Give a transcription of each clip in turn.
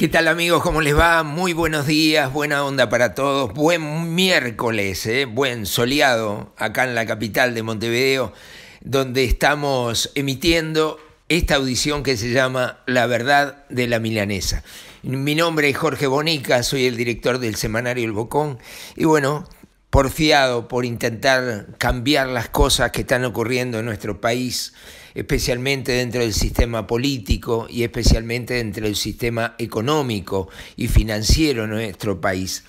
¿Qué tal amigos? ¿Cómo les va? Muy buenos días, buena onda para todos. Buen miércoles, ¿eh? buen soleado acá en la capital de Montevideo, donde estamos emitiendo esta audición que se llama La verdad de la milanesa. Mi nombre es Jorge Bonica, soy el director del semanario El Bocón y bueno, porfiado por intentar cambiar las cosas que están ocurriendo en nuestro país especialmente dentro del sistema político y especialmente dentro del sistema económico y financiero de nuestro país.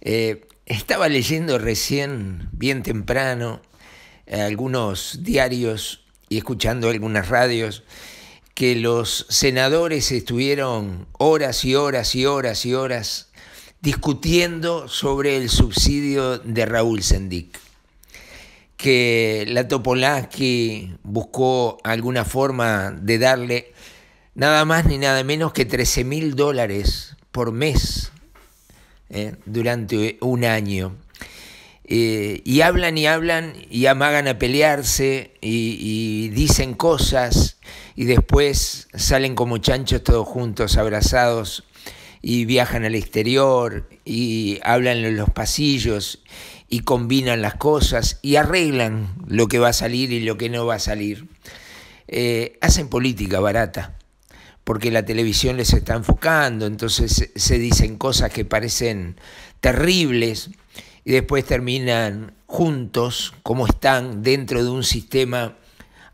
Eh, estaba leyendo recién, bien temprano, algunos diarios y escuchando algunas radios, que los senadores estuvieron horas y horas y horas y horas discutiendo sobre el subsidio de Raúl Sendic que la Topolansky buscó alguna forma de darle nada más ni nada menos que 13 mil dólares por mes eh, durante un año. Eh, y hablan y hablan y amagan a pelearse y, y dicen cosas y después salen como chanchos todos juntos, abrazados y viajan al exterior y hablan en los pasillos y combinan las cosas y arreglan lo que va a salir y lo que no va a salir. Eh, hacen política barata, porque la televisión les está enfocando, entonces se dicen cosas que parecen terribles y después terminan juntos, como están, dentro de un sistema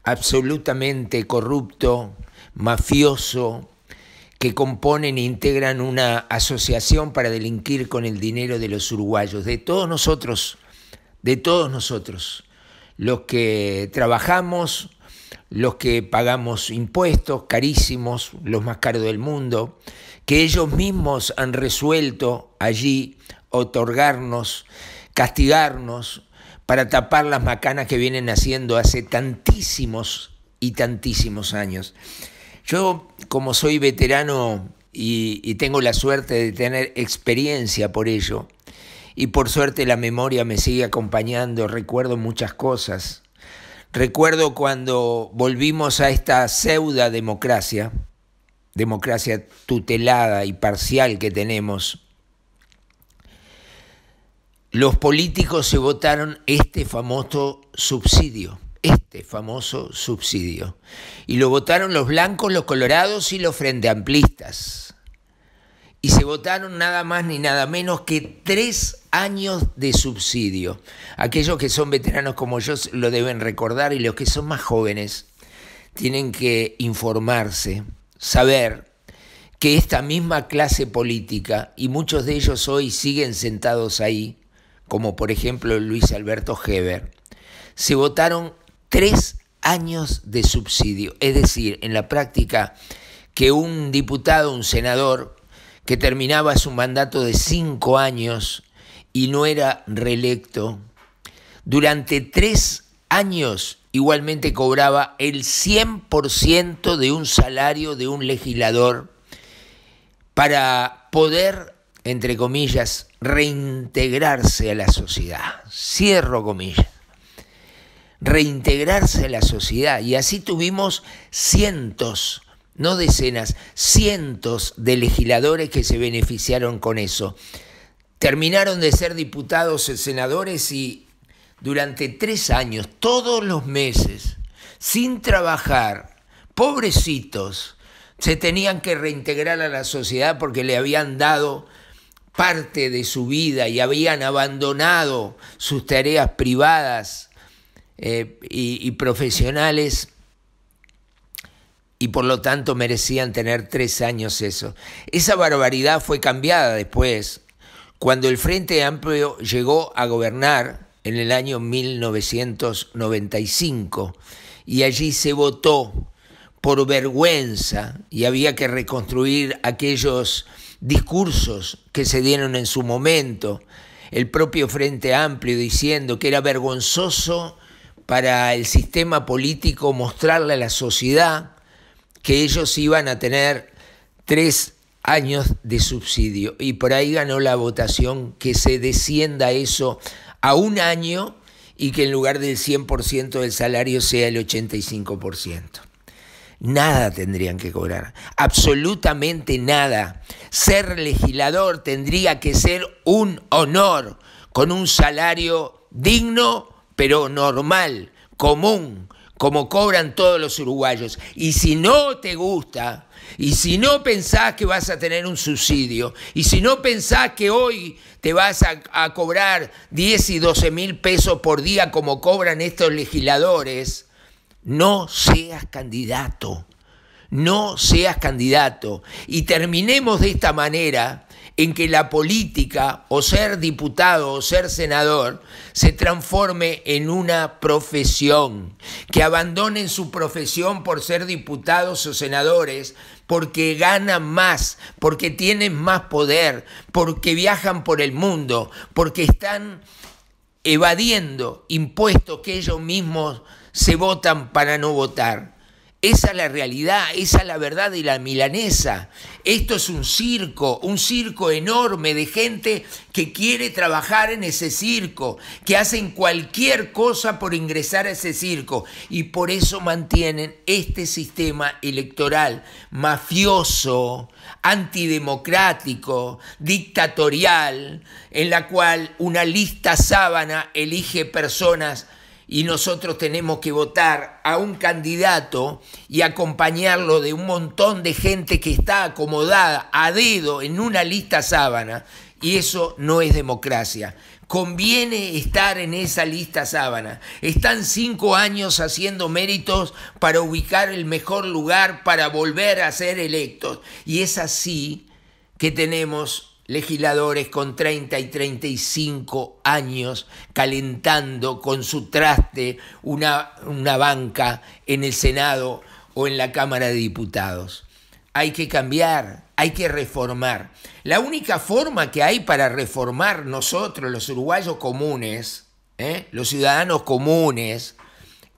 absolutamente corrupto, mafioso, que componen e integran una asociación para delinquir con el dinero de los uruguayos, de todos nosotros, de todos nosotros, los que trabajamos, los que pagamos impuestos carísimos, los más caros del mundo, que ellos mismos han resuelto allí otorgarnos, castigarnos, para tapar las macanas que vienen haciendo hace tantísimos y tantísimos años. Yo, como soy veterano y, tengo la suerte de tener experiencia por ello, y por suerte la memoria me sigue acompañando, recuerdo muchas cosas. Recuerdo cuando volvimos a esta pseudo democracia, democracia tutelada y parcial que tenemos, los políticos se votaron este famoso subsidio este famoso subsidio. Y lo votaron los blancos, los colorados y los frenteamplistas. Y se votaron nada más ni nada menos que tres años de subsidio. Aquellos que son veteranos como yo lo deben recordar y los que son más jóvenes tienen que informarse, saber que esta misma clase política, y muchos de ellos hoy siguen sentados ahí, como por ejemplo Luis Alberto Heber, se votaron tres años de subsidio. Es decir, en la práctica, que un diputado, un senador, que terminaba su mandato de cinco años y no era reelecto, durante tres años igualmente cobraba el 100% de un salario de un legislador para poder, entre comillas, reintegrarse a la sociedad. Cierro comillas reintegrarse a la sociedad. Y así tuvimos cientos, no decenas, cientos de legisladores que se beneficiaron con eso. Terminaron de ser diputados y senadores y durante tres años, todos los meses, sin trabajar, pobrecitos, se tenían que reintegrar a la sociedad porque le habían dado parte de su vida y habían abandonado sus tareas privadas eh, y, y profesionales y por lo tanto merecían tener tres años eso. Esa barbaridad fue cambiada después, cuando el Frente Amplio llegó a gobernar en el año 1995 y allí se votó por vergüenza y había que reconstruir aquellos discursos que se dieron en su momento, el propio Frente Amplio diciendo que era vergonzoso para el sistema político mostrarle a la sociedad que ellos iban a tener tres años de subsidio. Y por ahí ganó la votación que se descienda eso a un año y que en lugar del 100% del salario sea el 85%. Nada tendrían que cobrar, absolutamente nada. Ser legislador tendría que ser un honor, con un salario digno pero normal, común, como cobran todos los uruguayos. Y si no te gusta, y si no pensás que vas a tener un subsidio, y si no pensás que hoy te vas a, cobrar 10 y 12 mil pesos por día como cobran estos legisladores, no seas candidato, no seas candidato. Y terminemos de esta manera en que la política o ser diputado o ser senador se transforme en una profesión, que abandonen su profesión por ser diputados o senadores porque ganan más, porque tienen más poder, porque viajan por el mundo, porque están evadiendo impuestos que ellos mismos se votan para no votar. Esa es la realidad, esa es la verdad de la milanesa. Esto es un circo, un circo enorme de gente que quiere trabajar en ese circo, que hacen cualquier cosa por ingresar a ese circo y por eso mantienen este sistema electoral mafioso, antidemocrático, dictatorial, en la cual una lista sábana elige personas y nosotros tenemos que votar a un candidato y acompañarlo de un montón de gente que está acomodada a dedo en una lista sábana, y eso no es democracia. Conviene estar en esa lista sábana. Están cinco años haciendo méritos para ubicar el mejor lugar para volver a ser electos. Y es así que tenemos legisladores con 30 y 35 años calentando con su traste una, banca en el Senado o en la Cámara de Diputados. Hay que cambiar, hay que reformar. La única forma que hay para reformar nosotros, los uruguayos comunes, ¿eh? los ciudadanos comunes,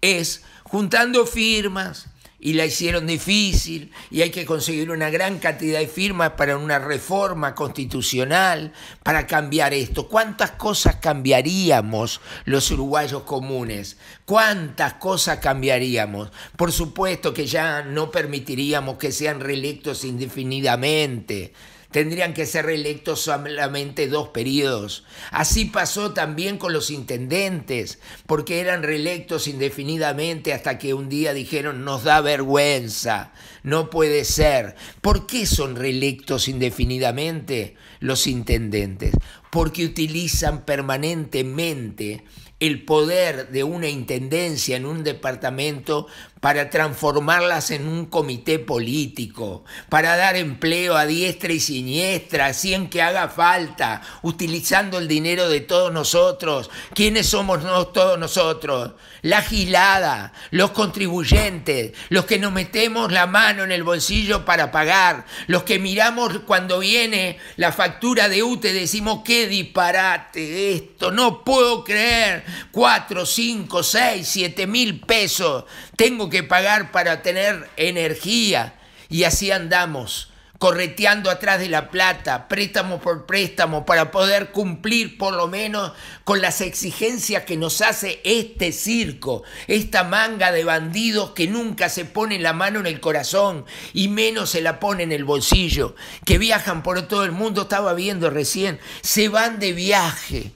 es juntando firmas, y la hicieron difícil y hay que conseguir una gran cantidad de firmas para una reforma constitucional, para cambiar esto. ¿Cuántas cosas cambiaríamos los uruguayos comunes? ¿Cuántas cosas cambiaríamos? Por supuesto que ya no permitiríamos que sean reelectos indefinidamente. Tendrían que ser reelectos solamente dos periodos. Así pasó también con los intendentes, porque eran reelectos indefinidamente hasta que un día dijeron, nos da vergüenza, no puede ser. ¿Por qué son reelectos indefinidamente los intendentes? Porque utilizan permanentemente el poder de una intendencia en un departamento para transformarlas en un comité político, para dar empleo a diestra y siniestra, sin que haga falta, utilizando el dinero de todos nosotros. ¿Quiénes somos todos nosotros? La gilada, los contribuyentes, los que nos metemos la mano en el bolsillo para pagar, los que miramos cuando viene la factura de UTE, decimos, qué disparate esto, no puedo creer, cuatro, cinco, seis, siete mil pesos, tengo que pagar para tener energía y así andamos correteando atrás de la plata, préstamo por préstamo, para poder cumplir por lo menos con las exigencias que nos hace este circo, esta manga de bandidos que nunca se pone la mano en el corazón y menos se la pone en el bolsillo, que viajan por todo el mundo, estaba viendo recién, se van de viaje.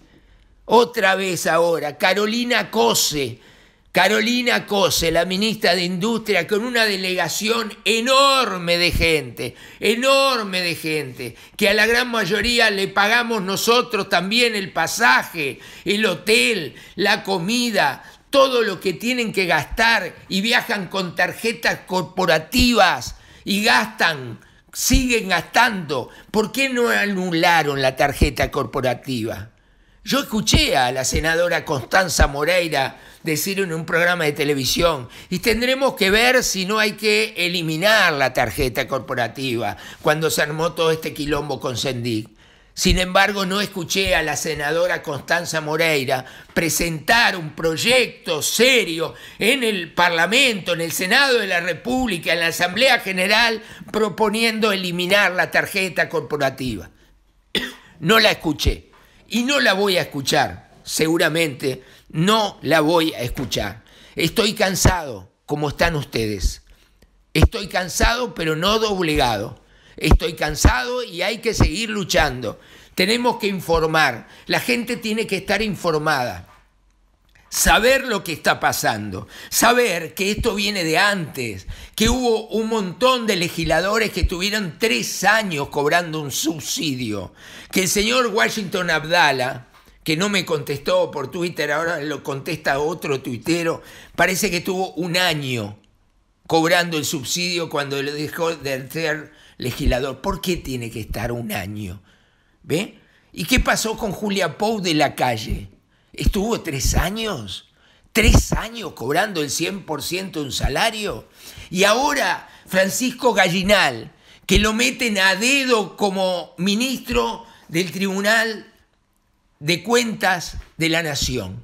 Otra vez ahora, Carolina Cose, Carolina Cose, la ministra de Industria, con una delegación enorme de gente, enorme de gente, que a la gran mayoría le pagamos nosotros también el pasaje, el hotel, la comida, todo lo que tienen que gastar y viajan con tarjetas corporativas y gastan, siguen gastando. ¿Por qué no anularon la tarjeta corporativa? Yo escuché a la senadora Constanza Moreira decir en un programa de televisión, y tendremos que ver si no hay que eliminar la tarjeta corporativa cuando se armó todo este quilombo con Sendic. Sin embargo, no escuché a la senadora Constanza Moreira presentar un proyecto serio en el Parlamento, en el Senado de la República, en la Asamblea General, proponiendo eliminar la tarjeta corporativa. No la escuché y no la voy a escuchar, seguramente no la voy a escuchar. Estoy cansado, como están ustedes. Estoy cansado, pero no doblegado. Estoy cansado y hay que seguir luchando. Tenemos que informar. La gente tiene que estar informada saber lo que está pasando, saber que esto viene de antes, que hubo un montón de legisladores que estuvieron tres años cobrando un subsidio, que el señor Washington Abdala, que no me contestó por Twitter, ahora lo contesta otro tuitero, parece que tuvo un año cobrando el subsidio cuando lo dejó de ser legislador. ¿Por qué tiene que estar un año? ¿Ve? ¿Y qué pasó con Julia Pou de la calle? Estuvo tres años, tres años cobrando el 100% de un salario. Y ahora Francisco Gallinal, que lo meten a dedo como ministro del Tribunal de Cuentas de la Nación.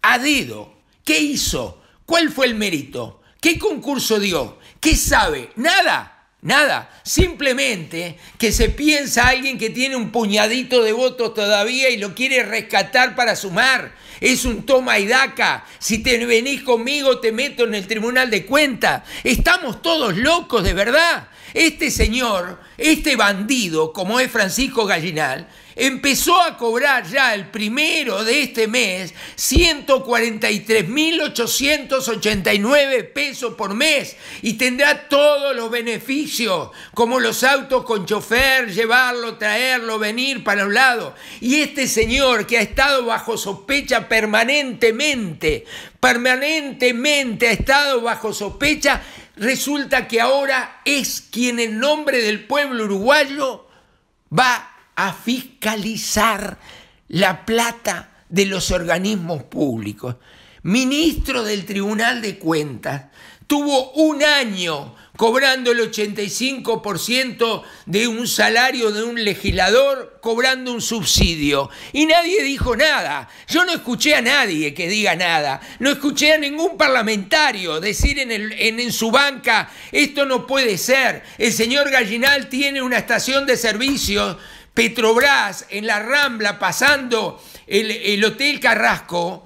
A dedo. ¿Qué hizo? ¿Cuál fue el mérito? ¿Qué concurso dio? ¿Qué sabe? Nada. Nada, simplemente que se piensa alguien que tiene un puñadito de votos todavía y lo quiere rescatar para sumar. Es un toma y daca. Si te venís conmigo te meto en el Tribunal de Cuentas. Estamos todos locos, de verdad. Este señor, este bandido, como es Francisco Gallinal, empezó a cobrar ya el primero de este mes 143.889 pesos por mes y tendrá todos los beneficios, como los autos con chofer, llevarlo, traerlo, venir para un lado. Y este señor que ha estado bajo sospecha permanentemente, permanentemente ha estado bajo sospecha, resulta que ahora es quien en nombre del pueblo uruguayo va a fiscalizar la plata de los organismos públicos. Ministro del Tribunal de Cuentas, tuvo un año cobrando el 85% de un salario de un legislador, cobrando un subsidio. Y nadie dijo nada. Yo no escuché a nadie que diga nada. No escuché a ningún parlamentario decir en, el, en, su banca, esto no puede ser. El señor Gallinal tiene una estación de servicio, Petrobras, en la Rambla, pasando el, el Hotel Carrasco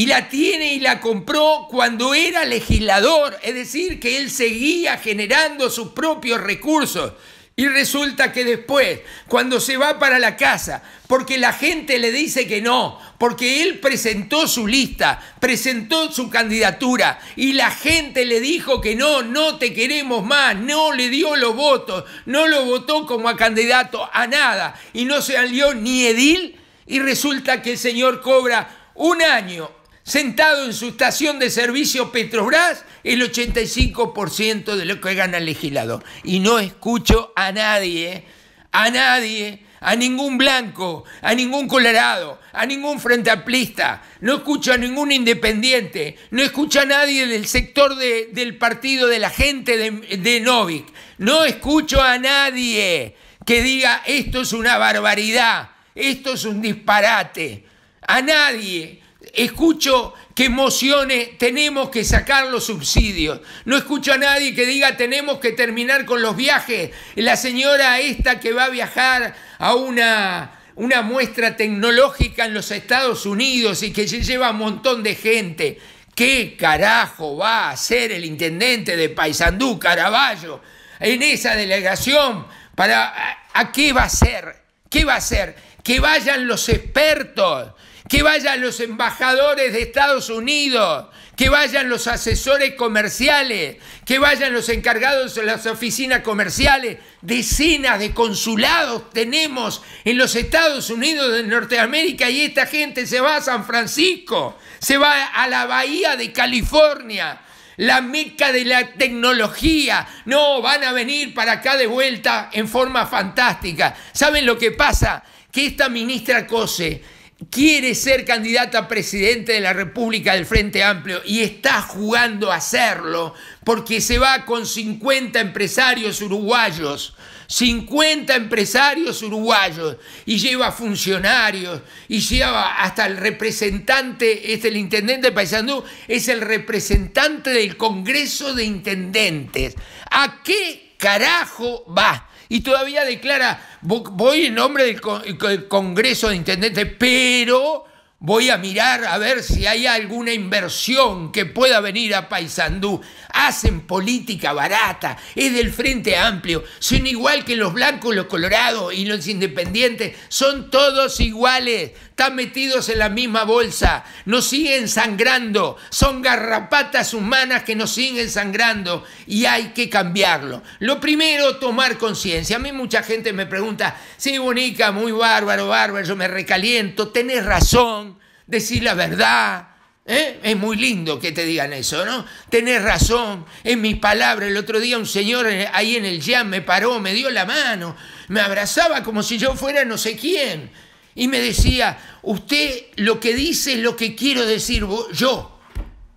y la tiene y la compró cuando era legislador, es decir, que él seguía generando sus propios recursos. Y resulta que después, cuando se va para la casa, porque la gente le dice que no, porque él presentó su lista, presentó su candidatura y la gente le dijo que no, no te queremos más, no le dio los votos, no lo votó como a candidato a nada y no se alió ni edil y resulta que el señor cobra un año sentado en su estación de servicio Petrobras, el 85% de lo que gana el legislador. Y no escucho a nadie, a nadie, a ningún blanco, a ningún colorado, a ningún frenteaplista, no escucho a ningún independiente, no escucho a nadie del sector del partido de la gente de, de Novik, no escucho a nadie que diga esto es una barbaridad, esto es un disparate. A nadie escucho que mociones tenemos que sacar los subsidios. No escucho a nadie que diga tenemos que terminar con los viajes. La señora esta que va a viajar a una una muestra tecnológica en los Estados Unidos y que lleva un montón de gente. ¿Qué carajo va a hacer el intendente de Paysandú, Caraballo, en esa delegación? Para, ¿A, qué va a ser? ¿Qué va a hacer? Que vayan los expertos que vayan los embajadores de Estados Unidos, que vayan los asesores comerciales, que vayan los encargados de las oficinas comerciales, decenas de consulados tenemos en los Estados Unidos de Norteamérica y esta gente se va a San Francisco, se va a la Bahía de California, la meca de la tecnología. No, van a venir para acá de vuelta en forma fantástica. ¿Saben lo que pasa? Que esta ministra Cose quiere ser candidata a presidente de la República del Frente Amplio y está jugando a hacerlo porque se va con 50 empresarios uruguayos, 50 empresarios uruguayos y lleva funcionarios y lleva hasta el representante, es el intendente de Paysandú, es el representante del Congreso de Intendentes. ¿A qué carajo va? y todavía declara, voy en nombre del Congreso de Intendentes, pero voy a mirar a ver si hay alguna inversión que pueda venir a Paysandú. Hacen política barata, es del Frente Amplio, son igual que los blancos, los colorados y los independientes, son todos iguales, están metidos en la misma bolsa, nos siguen sangrando, son garrapatas humanas que nos siguen sangrando y hay que cambiarlo. Lo primero, tomar conciencia. A mí mucha gente me pregunta, sí, Bonica, muy bárbaro, bárbaro, yo me recaliento, tenés razón, decir la verdad. ¿eh? Es muy lindo que te digan eso, ¿no? Tenés razón, en mis palabras. El otro día un señor eh, ahí en el jam me paró, me dio la mano, me abrazaba como si yo fuera no sé quién y me decía, usted lo que dice es lo que quiero decir yo.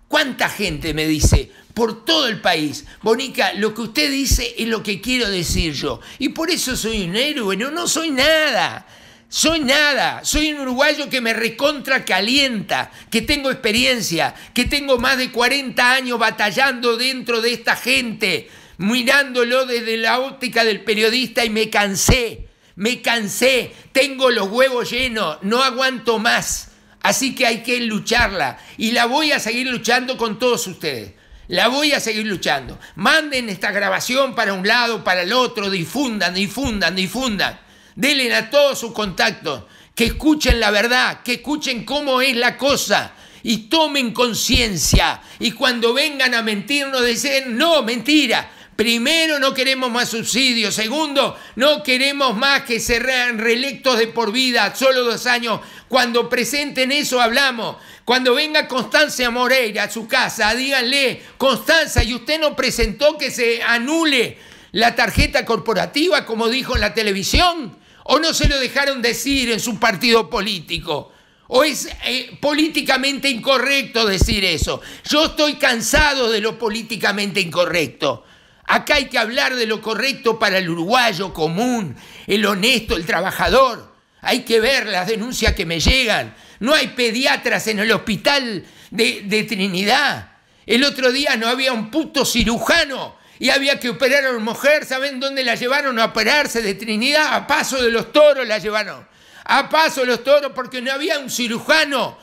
¿Cuánta gente me dice? Por todo el país. Bonica, lo que usted dice es lo que quiero decir yo. Y por eso soy un héroe. No, no soy nada. Soy nada, soy un uruguayo que me recontra calienta, que tengo experiencia, que tengo más de 40 años batallando dentro de esta gente, mirándolo desde la óptica del periodista y me cansé me cansé, tengo los huevos llenos, no aguanto más. Así que hay que lucharla y la voy a seguir luchando con todos ustedes. La voy a seguir luchando. Manden esta grabación para un lado, para el otro, difundan, difundan, difundan. Denle a todos sus contactos que escuchen la verdad, que escuchen cómo es la cosa y tomen conciencia. Y cuando vengan a mentirnos, dicen, no, mentira, Primero, no queremos más subsidios. Segundo, no queremos más que se rean reelectos de por vida, solo dos años. Cuando presenten eso, hablamos. Cuando venga Constancia Moreira a su casa, díganle, Constanza, y usted no presentó que se anule la tarjeta corporativa, como dijo en la televisión, o no se lo dejaron decir en su partido político. ¿O es eh, políticamente incorrecto decir eso? Yo estoy cansado de lo políticamente incorrecto. Acá hay que hablar de lo correcto para el uruguayo común, el honesto, el trabajador. Hay que ver las denuncias que me llegan. No hay pediatras en el hospital de, Trinidad. El otro día no había un puto cirujano y había que operar a una mujer. ¿Saben dónde la llevaron a operarse de Trinidad? A paso de los toros la llevaron. A paso de los toros porque no había un cirujano.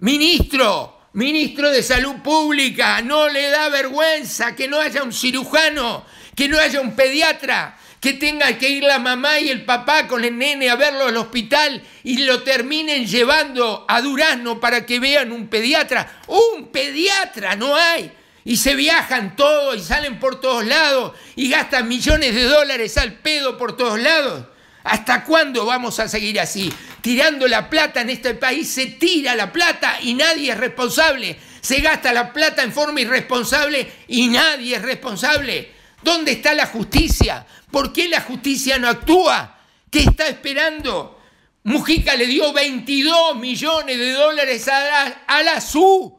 Ministro, ministro de Salud Pública, no le da vergüenza que no haya un cirujano, que no haya un pediatra, que tenga que ir la mamá y el papá con el nene a verlo al hospital y lo terminen llevando a Durazno para que vean un pediatra. Un pediatra no hay. Y se viajan todos y salen por todos lados y gastan millones de dólares al pedo por todos lados. ¿Hasta cuándo vamos a seguir así? Tirando la plata en este país, se tira la plata y nadie es responsable. Se gasta la plata en forma irresponsable y nadie es responsable. ¿Dónde está la justicia? ¿Por qué la justicia no actúa? ¿Qué está esperando? Mujica le dio 22 millones de dólares a la, a la SU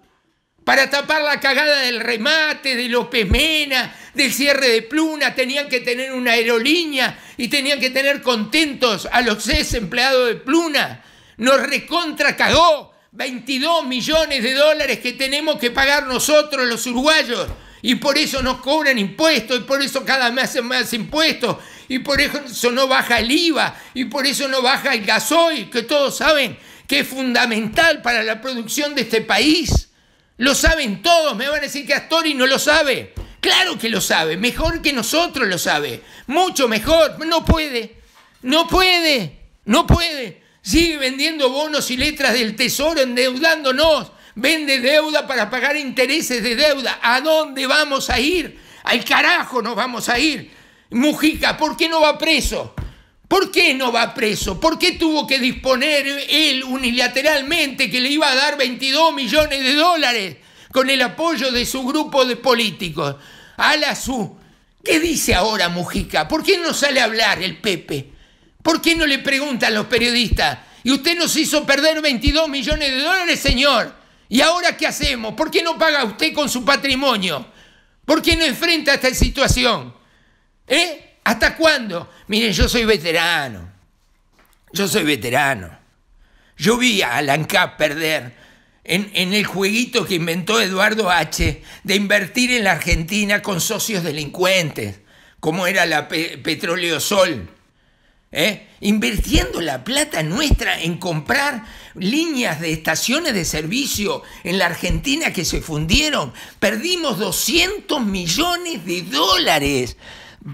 para tapar la cagada del remate, de López Mena, del cierre de Pluna, tenían que tener una aerolínea y tenían que tener contentos a los ex empleados de Pluna. Nos recontra cagó 22 millones de dólares que tenemos que pagar nosotros los uruguayos. Y por eso nos cobran impuestos, y por eso cada mes hacen más impuestos, y por eso no baja el IVA, y por eso no baja el gasoil, que todos saben que es fundamental para la producción de este país. Lo saben todos, me van a decir que Astori no lo sabe. Claro que lo sabe, mejor que nosotros lo sabe, mucho mejor. No puede, no puede, no puede. Sigue vendiendo bonos y letras del tesoro, endeudándonos. Vende deuda para pagar intereses de deuda. ¿A dónde vamos a ir? Al carajo nos vamos a ir. Mujica, ¿por qué no va preso? ¿Por qué no va preso? ¿Por qué tuvo que disponer él unilateralmente que le iba a dar 22 millones de dólares con el apoyo de su grupo de políticos? Alasú, ¿qué dice ahora Mujica? ¿Por qué no sale a hablar el Pepe? ¿Por qué no le preguntan los periodistas? Y usted nos hizo perder 22 millones de dólares, señor. ¿Y ahora qué hacemos? ¿Por qué no paga usted con su patrimonio? ¿Por qué no enfrenta esta situación? ¿Eh? ¿Hasta cuándo? Miren, yo soy veterano. Yo soy veterano. Yo vi a Alan perder en, el jueguito que inventó Eduardo H. de invertir en la Argentina con socios delincuentes, como era la Petróleo Sol. ¿Eh? Invirtiendo la plata nuestra en comprar líneas de estaciones de servicio en la Argentina que se fundieron, perdimos 200 millones de dólares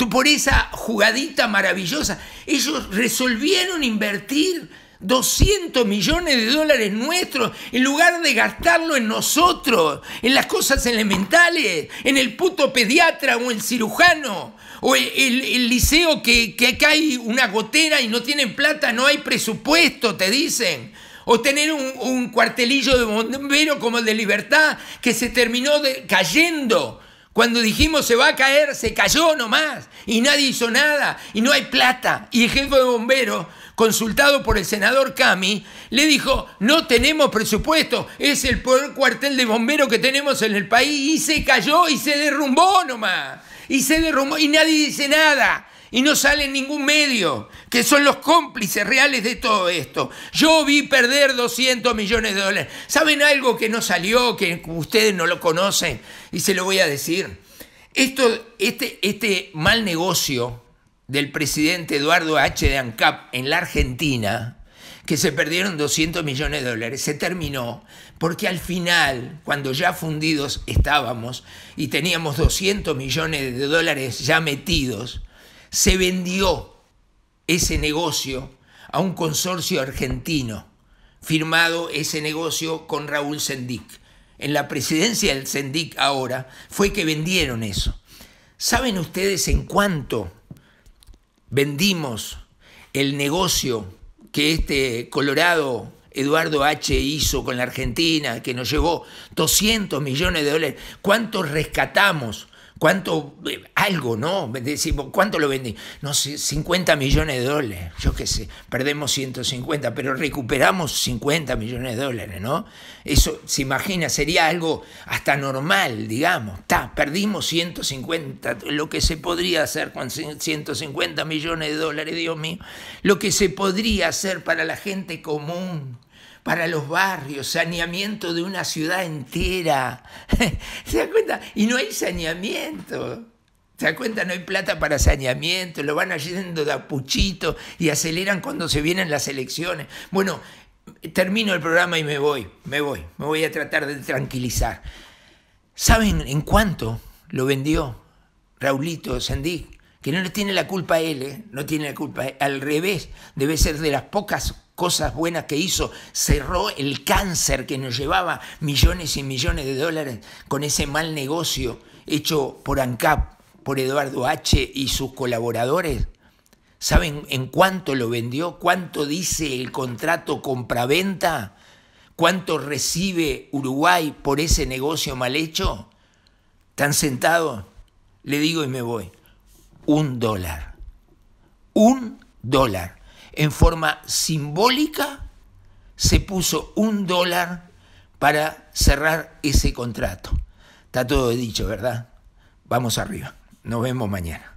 por esa jugadita maravillosa. Ellos resolvieron invertir 200 millones de dólares nuestros en lugar de gastarlo en nosotros, en las cosas elementales, en el puto pediatra o el cirujano, o el, liceo que, que hay una gotera y no tienen plata, no hay presupuesto, te dicen o tener un, cuartelillo de bombero como el de Libertad que se terminó de, cayendo cuando dijimos se va a caer, se cayó nomás y nadie hizo nada y no hay plata. Y el jefe de bomberos, consultado por el senador Cami, le dijo, no tenemos presupuesto, es el peor cuartel de bomberos que tenemos en el país y se cayó y se derrumbó nomás. Y se derrumbó y nadie dice nada y no sale ningún medio, que son los cómplices reales de todo esto. Yo vi perder 200 millones de dólares. ¿Saben algo que no salió, que ustedes no lo conocen? Y se lo voy a decir. Esto, este, este mal negocio del presidente Eduardo H. de ANCAP en la Argentina, que se perdieron 200 millones de dólares, se terminó, porque al final, cuando ya fundidos estábamos y teníamos 200 millones de dólares ya metidos, se vendió ese negocio a un consorcio argentino, firmado ese negocio con Raúl Sendic. En la presidencia del Sendic ahora fue que vendieron eso. ¿Saben ustedes en cuánto vendimos el negocio que este Colorado Eduardo H. hizo con la Argentina, que nos llevó 200 millones de dólares? ¿Cuánto rescatamos? ¿Cuánto? Eh, algo, ¿no? Decimos, ¿cuánto lo vendí? No sé, 50 millones de dólares. Yo qué sé, perdemos 150, pero recuperamos 50 millones de dólares, ¿no? Eso, se imagina, sería algo hasta normal, digamos. está perdimos 150, lo que se podría hacer con 150 millones de dólares, Dios mío, lo que se podría hacer para la gente común para los barrios, saneamiento de una ciudad entera. ¿Se da cuenta? Y no hay saneamiento. ¿Se da cuenta? No hay plata para saneamiento, lo van haciendo de apuchito y aceleran cuando se vienen las elecciones. Bueno, termino el programa y me voy, me voy, me voy a tratar de tranquilizar. ¿Saben en cuánto lo vendió Raulito Sandí? Que no le tiene la culpa a él, ¿eh? no tiene la culpa, al revés, debe ser de las pocas cosas buenas que hizo, cerró el cáncer que nos llevaba millones y millones de dólares con ese mal negocio hecho por ANCAP, por Eduardo H. y sus colaboradores. ¿Saben en cuánto lo vendió? ¿Cuánto dice el contrato compra-venta? ¿Cuánto recibe Uruguay por ese negocio mal hecho? ¿Tan sentado? Le digo y me voy. Un dólar. Un dólar en forma simbólica se puso un dólar para cerrar ese contrato. Está todo dicho, ¿verdad? Vamos arriba. Nos vemos mañana.